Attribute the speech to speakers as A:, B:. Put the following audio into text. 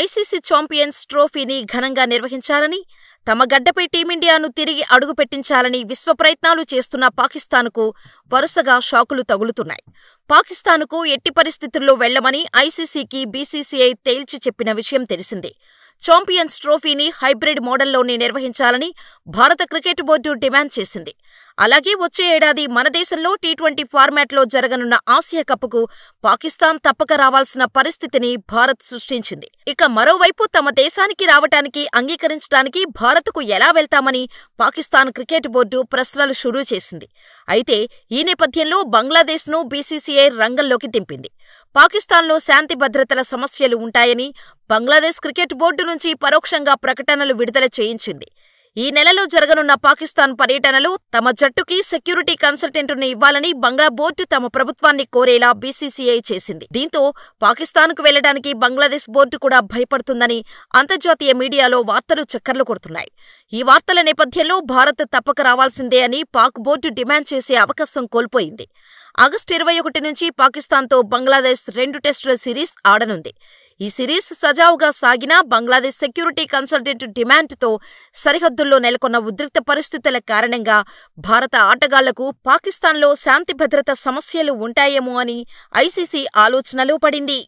A: ICC champions ట్రోఫీని ఘనంగా నిర్వహించాలని తమ గడ్డపై టీమిండియాను తిరిగి అడుగుపెట్టించాలని విశ్వ ప్రయత్నాలు చేస్తున్న పాకిస్తాన్కు వరుసగా షాకులు తగులుతున్నాయి పాకిస్తాన్కు ఎట్టి పరిస్థితుల్లో వెళ్లమని ఐసీసీకి బీసీసీఐ తేల్చి చెప్పిన విషయం తెలిసిందే ఛాంపియన్స్ ట్రోఫీని హైబ్రిడ్ మోడల్లోనే నిర్వహించాలని భారత క్రికెట్ బోర్డు డిమాండ్ చేసింది అలాగే వచ్చే ఏడాది మన దేశంలో టీ ట్వంటీ ఫార్మాట్లో జరగనున్న ఆసియా కప్కు పాకిస్తాన్ తప్పక రావాల్సిన పరిస్థితిని భారత్ సృష్టించింది ఇక మరోవైపు తమ దేశానికి రావటానికి అంగీకరించడానికి భారత్కు ఎలా వెళ్తామని పాకిస్తాన్ క్రికెట్ బోర్డు ప్రశ్నలు షురూ చేసింది అయితే ఈ నేపథ్యంలో బంగ్లాదేశ్ను బీసీసీఐ రంగంలోకి దింపింది పాకిస్తాన్లో శాంతి భద్రతల సమస్యలు ఉంటాయని బంగ్లాదేశ్ క్రికెట్ బోర్డు నుంచి పరోక్షంగా ప్రకటనలు విడుదల చేయించింది ఈ నెలలో జరగనున్న పాకిస్తాన్ పర్యటనలో తమ జట్టుకి సెక్యూరిటీ కన్సల్టెంట్ను ఇవ్వాలని బంగ్లా బోర్డు తమ ప్రభుత్వాన్ని కోరేలా బీసీసీఐ చేసింది దీంతో పాకిస్తాన్కు వెళ్లడానికి బంగ్లాదేశ్ బోర్డు కూడా భయపడుతుందని అంతర్జాతీయ మీడియాలో వార్తలు చక్కర్లు కొడుతున్నాయి ఈ వార్తల నేపథ్యంలో భారత్ తప్పక రావాల్సిందే అని పాక్ బోర్డు డిమాండ్ చేసే అవకాశం కోల్పోయింది ఆగస్టు ఇరవై ఒకటి నుంచి పాకిస్తాన్తో బంగ్లాదేశ్ రెండు టెస్టుల సిరీస్ ఆడనుంది ఈ సిరీస్ సజావుగా సాగినా బంగ్లాదేశ్ సెక్యూరిటీ కన్సల్టెంట్ డిమాండ్తో సరిహద్దుల్లో నెలకొన్న ఉద్రిక్త పరిస్థితుల కారణంగా భారత ఆటగాళ్లకు పాకిస్తాన్లో శాంతి భద్రత సమస్యలు ఉంటాయేమో అని ఐసీసీ ఆలోచనలో పడింది